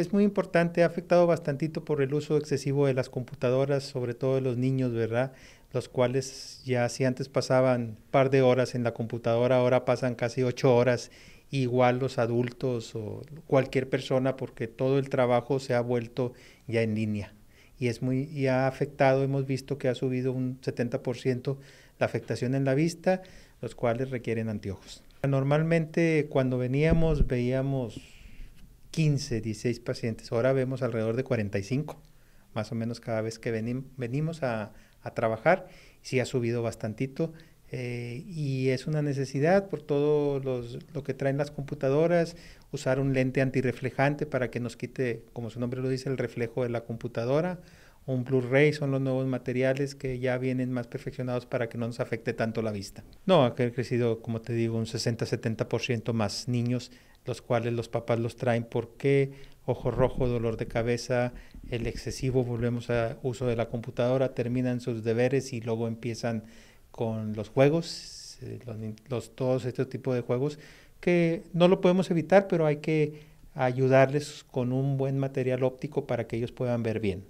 Es muy importante, ha afectado bastantito por el uso excesivo de las computadoras, sobre todo de los niños, ¿verdad? Los cuales ya si antes pasaban un par de horas en la computadora, ahora pasan casi ocho horas, igual los adultos o cualquier persona, porque todo el trabajo se ha vuelto ya en línea. Y, es muy, y ha afectado, hemos visto que ha subido un 70% la afectación en la vista, los cuales requieren anteojos. Normalmente cuando veníamos veíamos 15, 16 pacientes. Ahora vemos alrededor de 45, más o menos cada vez que venimos a, trabajar. Sí ha subido bastantito eh, y es una necesidad por todo los, lo que traen las computadoras, usar un lente antirreflejante para que nos quite, como su nombre lo dice, el reflejo de la computadora un Blu-ray son los nuevos materiales que ya vienen más perfeccionados para que no nos afecte tanto la vista. No, ha crecido, como te digo, un 60-70% más niños, los cuales los papás los traen porque ojo rojo, dolor de cabeza, el excesivo, volvemos a uso de la computadora, terminan sus deberes y luego empiezan con los juegos, eh, los, todos estos tipos de juegos que no lo podemos evitar, pero hay que ayudarles con un buen material óptico para que ellos puedan ver bien.